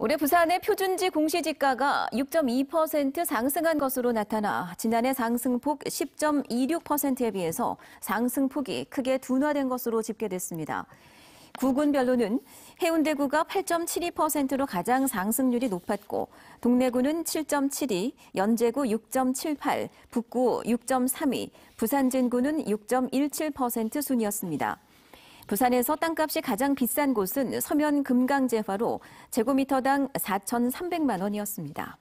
올해 부산의 표준지 공시지가가 6.2% 상승한 것으로 나타나 지난해 상승폭 10.26%에 비해서 상승폭이 크게 둔화된 것으로 집계됐습니다. 구군별로는 해운대구가 8.72%로 가장 상승률이 높았고 동래구는 7.72, 연제구 6.78, 북구 6.32, 부산진구는 6.17% 순이었습니다. 부산에서 땅값이 가장 비싼 곳은 서면 금강제화로 제곱미터당 4,300만 원이었습니다.